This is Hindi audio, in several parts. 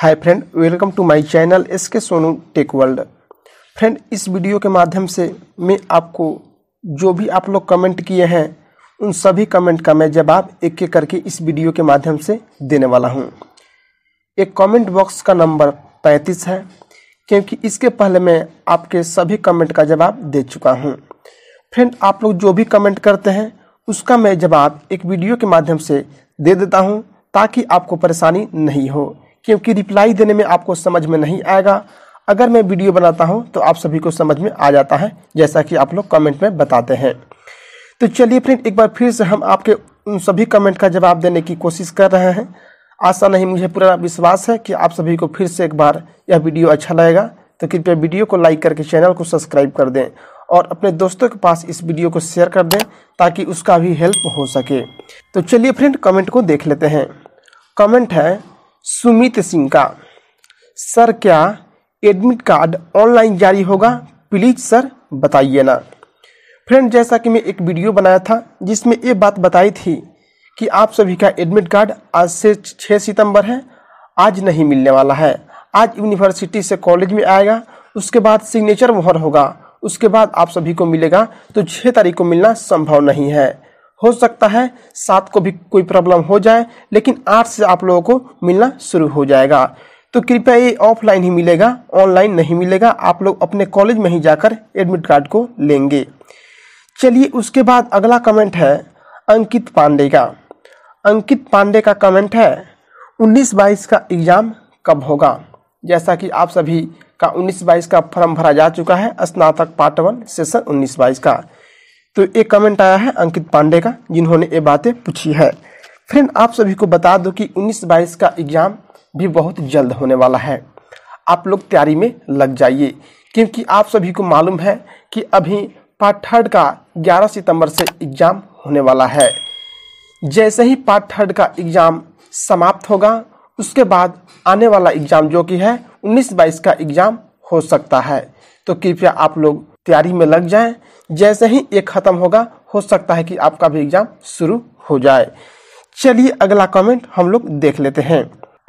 Hi friend welcome to my channel S K Sonu tech world friend इस वीडियो के माध्यम से मैं आपको जो भी आप लोग कमेंट किए हैं उन सभी कमेंट का मैं जवाब एक एक करके इस वीडियो के माध्यम से देने वाला हूं। एक कमेंट बॉक्स का नंबर 35 है क्योंकि इसके पहले मैं आपके सभी कमेंट का जवाब दे चुका हूँ फ्रेंड आप लोग जो भी कमेंट करते हैं उसका मैं जवाब एक वीडियो के माध्यम से दे देता हूँ ताकि आपको परेशानी नहीं हो क्योंकि रिप्लाई देने में आपको समझ में नहीं आएगा अगर मैं वीडियो बनाता हूँ तो आप सभी को समझ में आ जाता है जैसा कि आप लोग कमेंट में बताते हैं तो चलिए फ्रेंड एक बार फिर से हम आपके उन सभी कमेंट का जवाब देने की कोशिश कर रहे हैं आशा नहीं मुझे पूरा विश्वास है कि आप सभी को फिर से एक बार यह वीडियो अच्छा लगेगा तो कृपया वीडियो को लाइक करके चैनल को सब्सक्राइब कर दें और अपने दोस्तों के पास इस वीडियो को शेयर कर दें ताकि उसका भी हेल्प हो सके तो चलिए फ्रेंड कमेंट को देख लेते हैं कमेंट है सुमित सिंह का सर क्या एडमिट कार्ड ऑनलाइन जारी होगा प्लीज सर बताइए ना फ्रेंड जैसा कि मैं एक वीडियो बनाया था जिसमें ये बात बताई थी कि आप सभी का एडमिट कार्ड आज से छः सितंबर है आज नहीं मिलने वाला है आज यूनिवर्सिटी से कॉलेज में आएगा उसके बाद सिग्नेचर मोहर होगा उसके बाद आप सभी को मिलेगा तो छः तारीख को मिलना संभव नहीं है हो सकता है सात को भी कोई प्रॉब्लम हो जाए लेकिन आठ से आप लोगों को मिलना शुरू हो जाएगा तो कृपया ये ऑफलाइन ही मिलेगा ऑनलाइन नहीं मिलेगा आप लोग अपने कॉलेज में ही जाकर एडमिट कार्ड को लेंगे चलिए उसके बाद अगला कमेंट है अंकित पांडे का अंकित पांडे का कमेंट है उन्नीस बाईस का एग्ज़ाम कब होगा जैसा कि आप सभी का उन्नीस बाईस का फॉर्म भरा जा चुका है स्नातक पार्ट वन सेशन उन्नीस बाईस का तो एक कमेंट आया है अंकित पांडे का जिन्होंने ये बातें पूछी है फ्रेंड आप सभी को बता दो कि 19 बाईस का एग्ज़ाम भी बहुत जल्द होने वाला है आप लोग तैयारी में लग जाइए क्योंकि आप सभी को मालूम है कि अभी पार्ट थर्ड का 11 सितंबर से एग्ज़ाम होने वाला है जैसे ही पार्ट थर्ड का एग्ज़ाम समाप्त होगा उसके बाद आने वाला एग्ज़ाम जो कि है 19 बाईस का एग्ज़ाम हो सकता है तो कृपया आप लोग तैयारी में लग जाएं जैसे ही ये ख़त्म होगा हो सकता है कि आपका भी एग्ज़ाम शुरू हो जाए चलिए अगला कमेंट हम लोग देख लेते हैं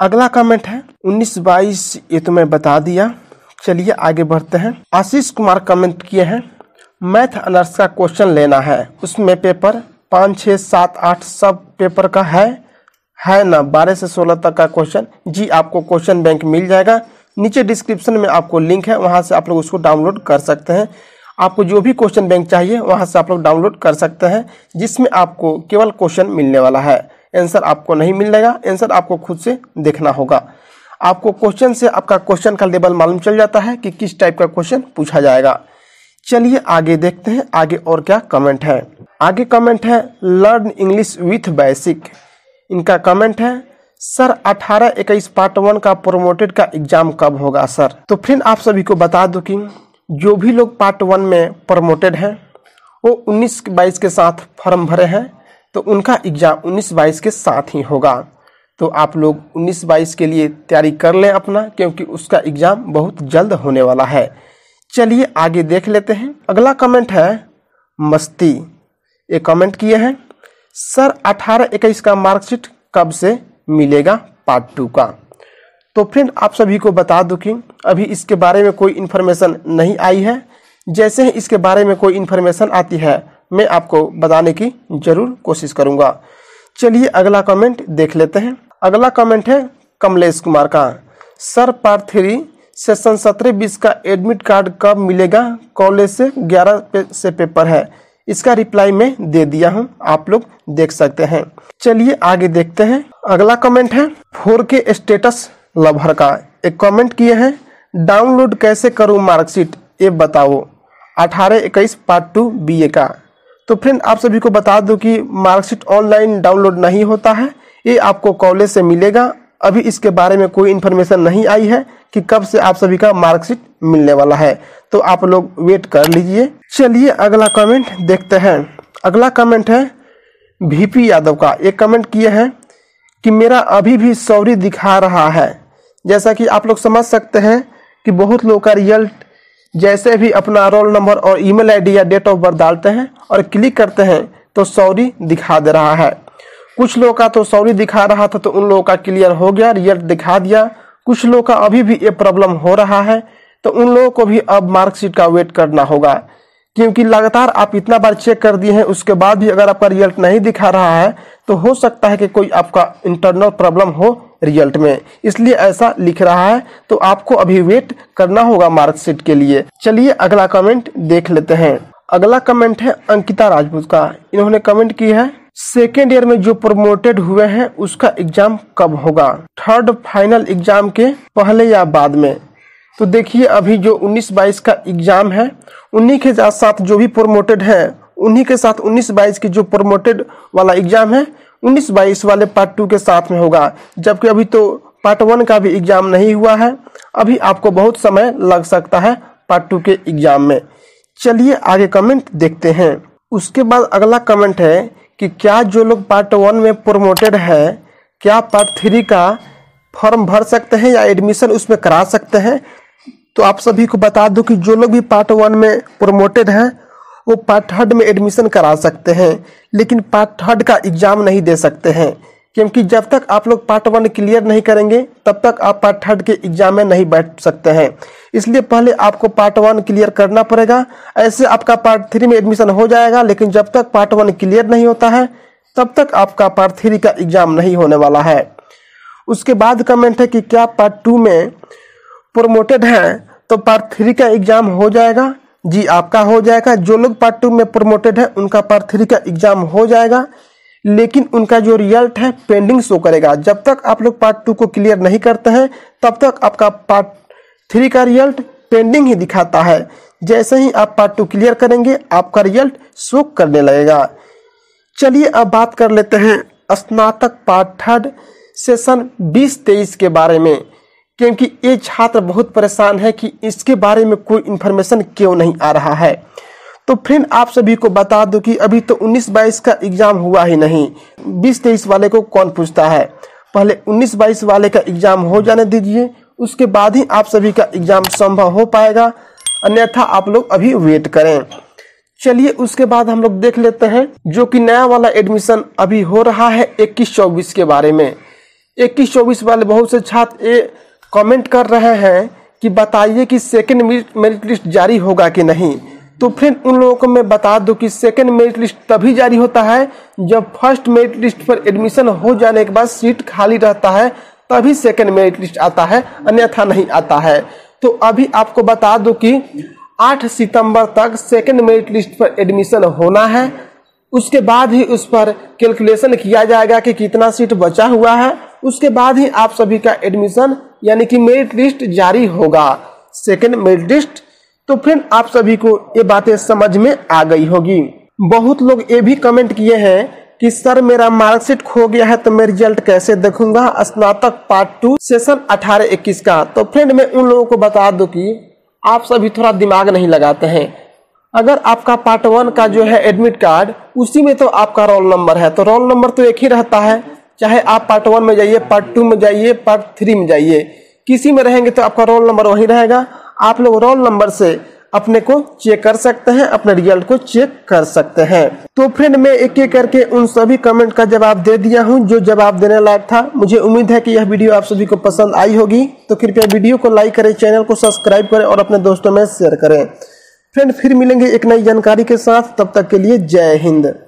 अगला कमेंट है उन्नीस बाईस ये तो मैं बता दिया चलिए आगे बढ़ते हैं आशीष कुमार कमेंट किए हैं मैथ अनर्स का क्वेश्चन लेना है उसमें पेपर पाँच छः सात आठ सब पेपर का है है ना बारह से सोलह तक का क्वेश्चन जी आपको क्वेश्चन बैंक मिल जाएगा नीचे डिस्क्रिप्शन में आपको लिंक है वहाँ से आप लोग उसको डाउनलोड कर सकते हैं आपको जो भी क्वेश्चन बैंक चाहिए वहाँ से आप लोग डाउनलोड कर सकते हैं जिसमें आपको केवल क्वेश्चन मिलने वाला है आंसर आपको नहीं मिलेगा आंसर आपको खुद से देखना होगा आपको क्वेश्चन से आपका क्वेश्चन का लेवल मालूम चल जाता है कि किस टाइप का क्वेश्चन पूछा जाएगा चलिए आगे देखते हैं आगे और क्या कमेंट है आगे कमेंट है लर्न इंग्लिश विथ बेसिक इनका कमेंट है सर अठारह इक्कीस पार्ट वन का प्रोमोटेड का एग्जाम कब होगा सर तो फ्रेंड आप सभी को बता दूं कि जो भी लोग पार्ट वन में प्रमोटेड हैं वो उन्नीस बाईस के साथ फॉर्म भरे हैं तो उनका एग्ज़ाम उन्नीस बाईस के साथ ही होगा तो आप लोग उन्नीस बाईस के लिए तैयारी कर लें अपना क्योंकि उसका एग्ज़ाम बहुत जल्द होने वाला है चलिए आगे देख लेते हैं अगला कमेंट है मस्ती ये कमेंट किए हैं सर अठारह इक्कीस का मार्कशीट कब से मिलेगा पार्ट टू का तो फ्रेंड आप सभी को बता दूं कि अभी इसके बारे में कोई इन्फॉर्मेशन नहीं आई है जैसे ही इसके बारे में कोई इन्फॉर्मेशन आती है मैं आपको बताने की जरूर कोशिश करूंगा चलिए अगला कमेंट देख लेते हैं अगला कमेंट है कमलेश कुमार का सर पार्ट थ्री सेशन सत्रह बीस का एडमिट कार्ड कब मिलेगा कॉलेज से ग्यारह पे, से पेपर है इसका रिप्लाई मैं दे दिया हूँ आप लोग देख सकते हैं चलिए आगे देखते हैं अगला कमेंट है फोर के स्टेटस लवर का एक कमेंट किए हैं डाउनलोड कैसे करूँ मार्कशीट ये बताओ अठारह इक्कीस पार्ट टू बी का तो फ्रेंड आप सभी को बता दूं कि मार्कशीट ऑनलाइन डाउनलोड नहीं होता है ये आपको कॉलेज से मिलेगा अभी इसके बारे में कोई इन्फॉर्मेशन नहीं आई है कि कब से आप सभी का मार्कशीट मिलने वाला है तो आप लोग वेट कर लीजिए चलिए अगला कमेंट देखते हैं अगला कमेंट है वीपी यादव का एक कमेंट किए हैं कि मेरा अभी भी सॉरी दिखा रहा है जैसा कि आप लोग समझ सकते हैं कि बहुत लोग का रिजल्ट जैसे भी अपना रोल नंबर और ईमेल आईडी या डेट ऑफ बर्थ डालते हैं और क्लिक करते हैं तो सॉरी दिखा दे रहा है कुछ लोगों का तो सॉरी दिखा रहा था तो उन लोगों का क्लियर हो गया रिजल्ट दिखा दिया कुछ लोगों का अभी भी ये प्रॉब्लम हो रहा है तो उन लोगों को भी अब मार्कशीट का वेट करना होगा क्योंकि लगातार आप इतना बार चेक कर दिए हैं उसके बाद भी अगर आपका रिजल्ट नहीं दिखा रहा है तो हो सकता है कि कोई आपका इंटरनल प्रॉब्लम हो रिजल्ट में इसलिए ऐसा लिख रहा है तो आपको अभी वेट करना होगा मार्कशीट के लिए चलिए अगला कमेंट देख लेते हैं अगला कमेंट है अंकिता राजपूत का इन्होंने कमेंट की है सेकेंड ईयर में जो प्रमोटेड हुए हैं उसका एग्जाम कब होगा थर्ड फाइनल एग्जाम के पहले या बाद में तो देखिए अभी जो 19-22 का एग्जाम है उन्हीं के साथ जो भी प्रोमोटेड है उन्हीं के साथ उन्नीस बाईस की जो प्रोमोटेड वाला एग्जाम है उन्नीस बाईस वाले पार्ट टू के साथ में होगा जबकि अभी तो पार्ट वन का भी एग्जाम नहीं हुआ है अभी आपको बहुत समय लग सकता है पार्ट टू के एग्जाम में चलिए आगे कमेंट देखते हैं उसके बाद अगला कमेंट है कि क्या जो लोग पार्ट वन में प्रोमोटेड है क्या पार्ट थ्री का फॉर्म भर सकते हैं या एडमिशन उसमें करा सकते हैं तो आप सभी को बता दूं कि जो लोग भी पार्ट वन में प्रमोटेड हैं वो पार्ट थर्ड में एडमिशन करा सकते हैं लेकिन पार्ट थर्ड का एग्ज़ाम नहीं दे सकते हैं क्योंकि जब तक आप लोग पार्ट वन क्लियर नहीं करेंगे तब तक आप पार्ट थर्ड के एग्जाम में नहीं बैठ सकते हैं इसलिए पहले आपको पार्ट वन क्लियर करना पड़ेगा ऐसे आपका पार्ट थ्री में एडमिशन हो जाएगा लेकिन जब तक पार्ट वन क्लियर नहीं होता है तब तक आपका पार्ट थ्री का एग्जाम नहीं होने वाला है उसके बाद कमेंट है कि क्या पार्ट टू में प्रोमोटेड हैं तो पार्ट थ्री का एग्जाम हो जाएगा जी आपका हो जाएगा जो लोग पार्ट टू में प्रोमोटेड है उनका पार्ट थ्री का एग्जाम हो जाएगा लेकिन उनका जो रिजल्ट है पेंडिंग शो करेगा जब तक आप लोग पार्ट टू को क्लियर नहीं करते हैं तब तक आपका पार्ट थ्री का रिजल्ट पेंडिंग ही दिखाता है जैसे ही आप पार्ट टू क्लियर करेंगे आपका रिजल्ट शो करने लगेगा चलिए अब बात कर लेते हैं स्नातक पार्ट थर्ड सेशन बीस तेईस के बारे में क्योंकि ये छात्र बहुत परेशान है कि इसके बारे में कोई इन्फॉर्मेशन क्यों नहीं आ रहा है तो फ्रेंड आप सभी को बता दो कि अभी तो 19-22 का एग्जाम हुआ ही नहीं 20-23 वाले को कौन पूछता है पहले 19-22 वाले का एग्जाम हो जाने दीजिए उसके बाद ही आप सभी का एग्जाम संभव हो पाएगा अन्यथा आप लोग अभी वेट करें चलिए उसके बाद हम लोग देख लेते हैं जो कि नया वाला एडमिशन अभी हो रहा है इक्कीस चौबीस के बारे में इक्कीस चौबीस वाले बहुत से छात्र कमेंट कर रहे हैं कि बताइए कि सेकेंड मेरिट लिस्ट जारी होगा कि नहीं तो फिर उन लोगों को मैं बता दूं कि सेकेंड मेरिट लिस्ट तभी जारी होता है जब फर्स्ट मेरिट लिस्ट पर एडमिशन हो जाने के बाद सीट खाली रहता है तभी सेकेंड मेरिट लिस्ट आता है अन्यथा नहीं आता है तो अभी आपको बता दूं कि 8 सितंबर तक सेकेंड मेरिट लिस्ट पर एडमिशन होना है उसके बाद ही उस पर कैलकुलेशन किया जाएगा कि कितना सीट बचा हुआ है उसके बाद ही आप सभी का एडमिशन यानी कि मेरिट लिस्ट जारी होगा सेकंड मेरिट लिस्ट तो फ्रेंड आप सभी को ये बातें समझ में आ गई होगी बहुत लोग ये भी कमेंट किए हैं कि सर मेरा मार्कशीट खो गया है तो मैं रिजल्ट कैसे देखूंगा स्नातक पार्ट टू सेशन अठारह इक्कीस का तो फ्रेंड मैं उन लोगों को बता दूं कि आप सभी थोड़ा दिमाग नहीं लगाते हैं अगर आपका पार्ट वन का जो है एडमिट कार्ड उसी में तो आपका रोल नंबर है तो रोल नंबर तो एक ही रहता है चाहे आप पार्ट वन में जाइए पार्ट टू में जाइए पार्ट थ्री में जाइए किसी में रहेंगे तो आपका रोल नंबर वही रहेगा आप लोग रोल नंबर से अपने को चेक कर सकते हैं अपने रिजल्ट को चेक कर सकते हैं तो फ्रेंड मैं एक एक करके उन सभी कमेंट का जवाब दे दिया हूं जो जवाब देने लायक था मुझे उम्मीद है कि यह वीडियो आप सभी को पसंद आई होगी तो कृपया वीडियो को लाइक करें चैनल को सब्सक्राइब करें और अपने दोस्तों में शेयर करें फ्रेंड फिर मिलेंगे एक नई जानकारी के साथ तब तक के लिए जय हिंद